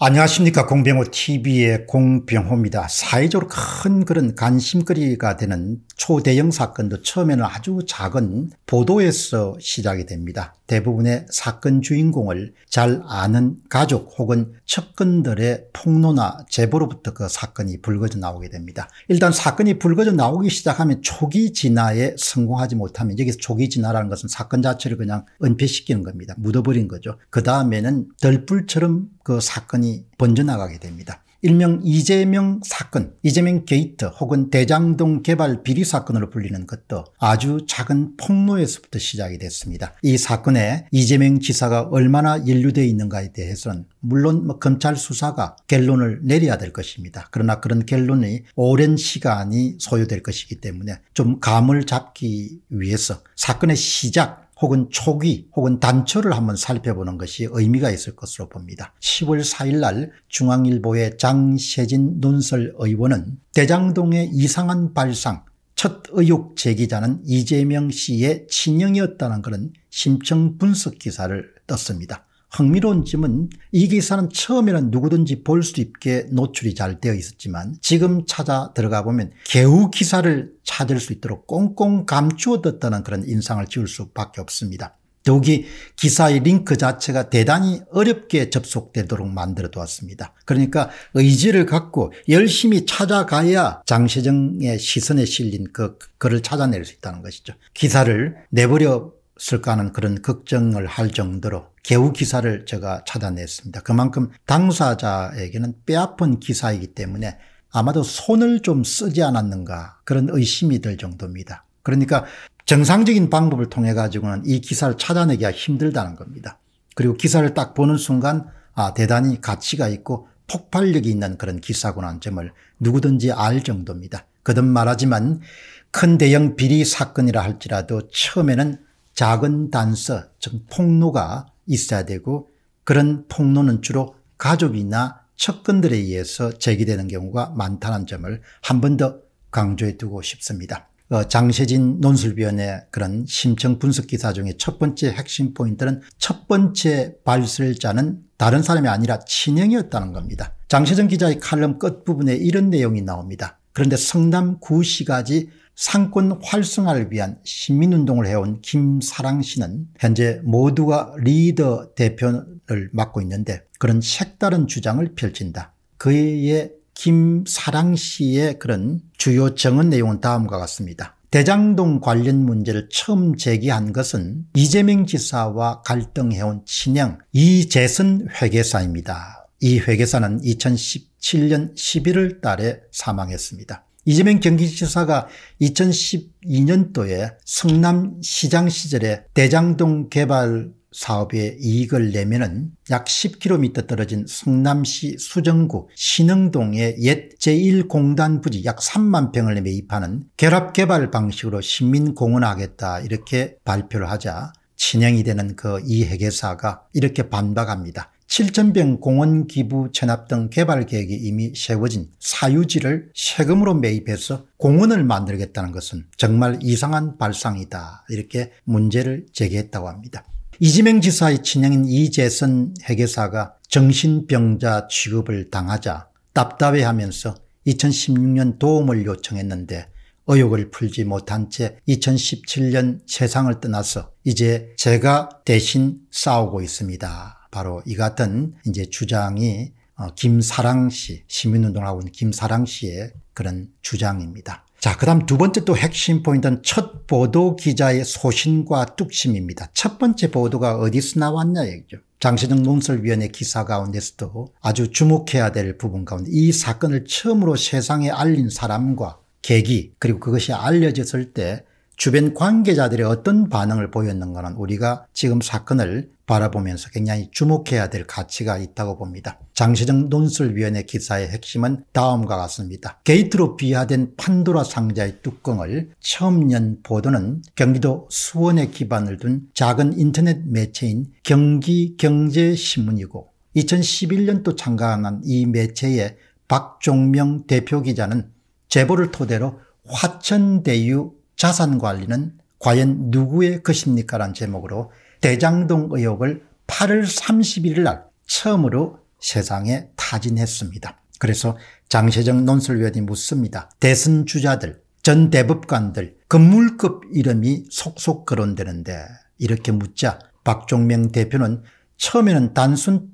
안녕하십니까 공병호 TV의 공병호입니다. 사회적으로 큰 그런 관심거리가 되는 초대형 사건도 처음에는 아주 작은 보도에서 시작이 됩니다. 대부분의 사건 주인공을 잘 아는 가족 혹은 측근들의 폭로나 제보로부터 그 사건이 불거져 나오게 됩니다. 일단 사건이 불거져 나오기 시작하면 초기 진화에 성공하지 못하면 여기서 초기 진화라는 것은 사건 자체를 그냥 은폐시키는 겁니다. 묻어버린 거죠. 그 다음에는 덜불처럼 그 사건이 번져나가게 됩니다. 일명 이재명 사건, 이재명 게이트 혹은 대장동 개발 비리 사건으로 불리는 것도 아주 작은 폭로에서부터 시작이 됐습니다. 이 사건에 이재명 지사가 얼마나 연루되어 있는가에 대해서는 물론 뭐 검찰 수사가 결론을 내려야 될 것입니다. 그러나 그런 결론이 오랜 시간이 소요될 것이기 때문에 좀 감을 잡기 위해서 사건의 시작, 혹은 초기 혹은 단초를 한번 살펴보는 것이 의미가 있을 것으로 봅니다. 10월 4일 날 중앙일보의 장세진 논설 의원은 대장동의 이상한 발상 첫 의혹 제기자는 이재명 씨의 친형이었다는 그런 심층 분석 기사를 떴습니다. 흥미로운 점은 이 기사는 처음에는 누구든지 볼 수 있게 노출이 잘 되어 있었지만 지금 찾아 들어가 보면 개우 기사를 찾을 수 있도록 꽁꽁 감추어뒀다는 그런 인상을 지울 수밖에 없습니다. 더욱이 기사의 링크 자체가 대단히 어렵게 접속되도록 만들어 두었습니다. 그러니까 의지를 갖고 열심히 찾아가야 장시정의 시선에 실린 그 글을 찾아낼 수 있다는 것이죠. 기사를 내버려 쓸까 하는 그런 걱정을 할 정도로 개우 기사를 제가 찾아냈습니다. 그만큼 당사자에게는 뼈아픈 기사이기 때문에 아마도 손을 좀 쓰지 않았는가 그런 의심이 들 정도입니다. 그러니까 정상적인 방법을 통해 가지고는 이 기사를 찾아내기가 힘들다는 겁니다. 그리고 기사를 딱 보는 순간 아 대단히 가치가 있고 폭발력이 있는 그런 기사구나 점을 누구든지 알 정도입니다. 그든 말하지만 큰 대형 비리 사건이라 할지라도 처음에는 작은 단서 즉 폭로가 있어야 되고 그런 폭로는 주로 가족이나 측근들에 의해서 제기되는 경우가 많다는 점을 한 번 더 강조해 두고 싶습니다. 어, 장세진 논술위원회 그런 심층 분석 기사 중에 첫 번째 핵심 포인트는 첫 번째 발설자는 다른 사람이 아니라 친형이었다는 겁니다. 장세진 기자의 칼럼 끝부분에 이런 내용이 나옵니다. 그런데 성남 구시가지 상권 활성화를 위한 시민운동을 해온 김사랑 씨는 현재 모두가 리더 대표를 맡고 있는데 그런 색다른 주장을 펼친다. 그의 김사랑 씨의 그런 주요 정은 내용은 다음과 같습니다. 대장동 관련 문제를 처음 제기한 것은 이재명 지사와 갈등해온 친형 이재선 회계사입니다. 이 회계사는 2017년 11월 달에 사망했습니다. 이재명 경기지사가 2012년도에 성남시장 시절에 대장동 개발 사업에 이익을 내면은 약 10km 떨어진 성남시 수정구 신흥동의 옛 제1공단 부지 약 3만 평을 매입하는 결합개발 방식으로 시민공헌하겠다 이렇게 발표를 하자 진행이 되는 그 이 회계사가 이렇게 반박합니다. 실전병 공원 기부 체납 등 개발 계획이 이미 세워진 사유지를 세금으로 매입해서 공원을 만들겠다는 것은 정말 이상한 발상이다 이렇게 문제를 제기했다고 합니다. 이지명 지사의 친형인 이재선 회계사가 정신병자 취급을 당하자 답답해하면서 2016년 도움을 요청했는데 의욕을 풀지 못한 채 2017년 세상을 떠나서 이제 제가 대신 싸우고 있습니다. 바로 이 같은 이제 주장이 어, 김사랑 씨, 시민운동하고 있는 김사랑 씨의 그런 주장입니다. 자, 그 다음 두 번째 또 핵심 포인트는 첫 보도 기자의 소신과 뚝심입니다. 첫 번째 보도가 어디서 나왔냐 얘기죠. 장시정 논설위원회 기사 가운데서도 아주 주목해야 될 부분 가운데 이 사건을 처음으로 세상에 알린 사람과 계기 그리고 그것이 알려졌을 때 주변 관계자들의 어떤 반응을 보였는가는 우리가 지금 사건을 바라보면서 굉장히 주목해야 될 가치가 있다고 봅니다. 장시정 논술위원회 기사의 핵심은 다음과 같습니다. 게이트로 비하된 판도라 상자의 뚜껑을 처음 연 보도는 경기도 수원에 기반을 둔 작은 인터넷 매체인 경기경제신문이고 2011년도 창간한 이 매체의 박종명 대표 기자는 제보를 토대로 화천대유 자산 관리는 과연 누구의 것입니까? 라는 제목으로 대장동 의혹을 8월 31일 날 처음으로 세상에 타진했습니다. 그래서 장세정 논설위원이 묻습니다. 대선 주자들, 전 대법관들, 건물급 이름이 속속 거론되는데 이렇게 묻자 박종명 대표는 처음에는 단순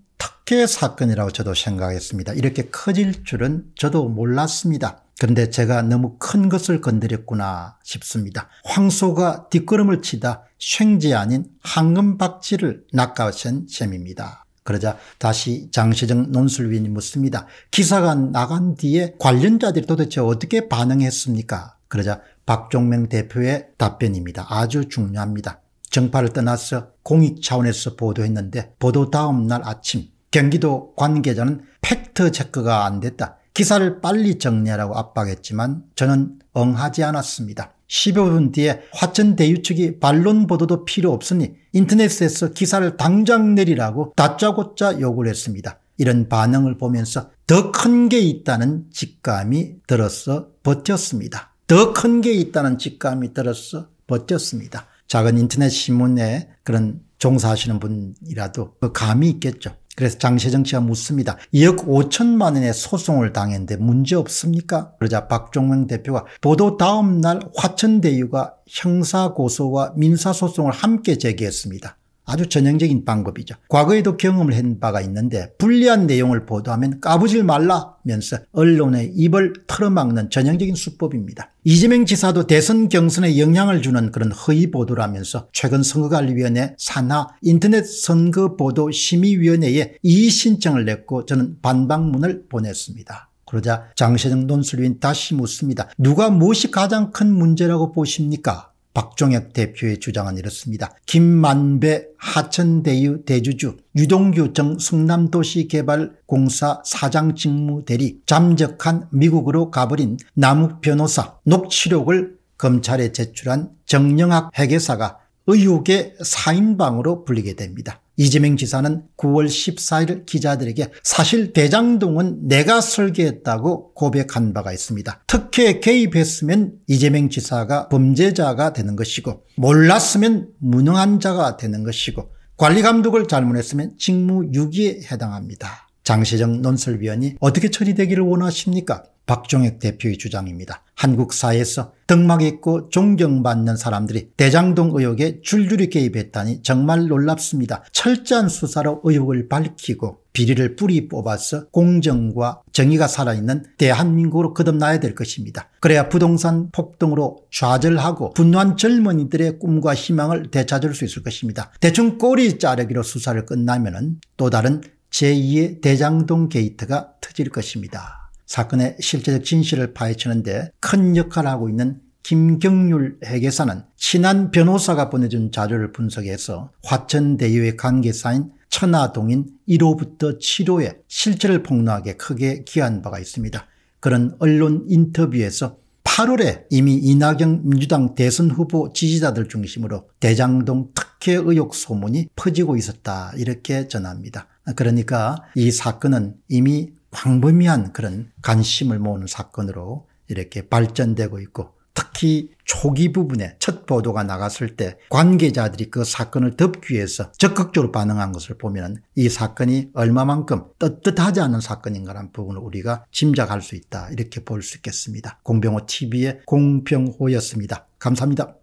의 사건이라고 저도 생각했습니다. 이렇게 커질 줄은 저도 몰랐습니다. 그런데 제가 너무 큰 것을 건드렸구나 싶습니다. 황소가 뒷걸음을 치다 쉥지 아닌 황금박쥐를 낚아챈 셈입니다. 그러자 다시 장시정 논술위원이 묻습니다. 기사가 나간 뒤에 관련자들이 도대체 어떻게 반응했습니까? 그러자 박종명 대표의 답변입니다. 아주 중요합니다. 정파를 떠나서 공익 차원에서 보도했는데 보도 다음 날 아침 경기도 관계자는 팩트 체크가 안 됐다. 기사를 빨리 정리하라고 압박했지만 저는 응하지 않았습니다. 15분 뒤에 화천대유 측이 반론 보도도 필요 없으니 인터넷에서 기사를 당장 내리라고 다짜고짜 요구를 했습니다. 이런 반응을 보면서 더 큰 게 있다는 직감이 들어서 버텼습니다. 더 큰 게 있다는 직감이 들어서 버텼습니다. 작은 인터넷 신문에 그런 종사하시는 분이라도 그 감이 있겠죠. 그래서 장세정 씨가 묻습니다. 2억 5천만 원의 소송을 당했는데 문제 없습니까? 그러자 박종명 대표가 보도 다음 날 화천대유가 형사고소와 민사소송을 함께 제기했습니다. 아주 전형적인 방법이죠. 과거에도 경험을 한 바가 있는데 불리한 내용을 보도하면 까부질 말라면서 언론의 입을 털어막는 전형적인 수법입니다. 이재명 지사도 대선 경선에 영향을 주는 그런 허위 보도라면서 최근 선거관리위원회 산하 인터넷 선거보도심의위원회에 이의신청을 냈고 저는 반박문을 보냈습니다. 그러자 장세정 논술위원 다시 묻습니다. 누가 무엇이 가장 큰 문제라고 보십니까? 박종혁 대표의 주장은 이렇습니다. 김만배 하천대유 대주주 유동규정 승남도시개발공사 사장 직무대리 잠적한 미국으로 가버린 남욱 변호사 녹취록을 검찰에 제출한 정영학 회계사가 의혹의 사인방으로 불리게 됩니다. 이재명 지사는 9월 14일 기자들에게 사실 대장동은 내가 설계했다고 고백한 바가 있습니다. 특혜 개입했으면 이재명 지사가 범죄자가 되는 것이고 몰랐으면 무능한 자가 되는 것이고 관리감독을 잘못했으면 직무유기에 해당합니다. 장시정 논설위원이 어떻게 처리되기를 원하십니까? 박종혁 대표의 주장입니다. 한국 사회에서 덕막 있고 존경받는 사람들이 대장동 의혹에 줄줄이 개입했다니 정말 놀랍습니다. 철저한 수사로 의혹을 밝히고 비리를 뿌리 뽑아서 공정과 정의가 살아있는 대한민국으로 거듭나야 될 것입니다. 그래야 부동산 폭등으로 좌절하고 분노한 젊은이들의 꿈과 희망을 되찾을 수 있을 것입니다. 대충 꼬리 자르기로 수사를 끝나면 은또 다른 제2의 대장동 게이트가 터질 것입니다. 사건의 실제적 진실을 파헤치는데 큰 역할을 하고 있는 김경률 회계사는 친한 변호사가 보내준 자료를 분석해서 화천대유의 관계사인 천하동인 1호부터 7호의 실체를 폭로하게 크게 기한 바가 있습니다. 그런 언론 인터뷰에서 8월에 이미 이낙연 민주당 대선 후보 지지자들 중심으로 대장동 특혜 의혹 소문이 퍼지고 있었다 이렇게 전합니다. 그러니까 이 사건은 이미 광범위한 그런 관심을 모으는 사건으로 이렇게 발전되고 있고 특히 초기 부분에 첫 보도가 나갔을 때 관계자들이 그 사건을 덮기 위해서 적극적으로 반응한 것을 보면 이 사건이 얼마만큼 떳떳하지 않은 사건인가라는 부분을 우리가 짐작할 수 있다 이렇게 볼 수 있겠습니다. 공병호 TV의 공병호였습니다. 감사합니다.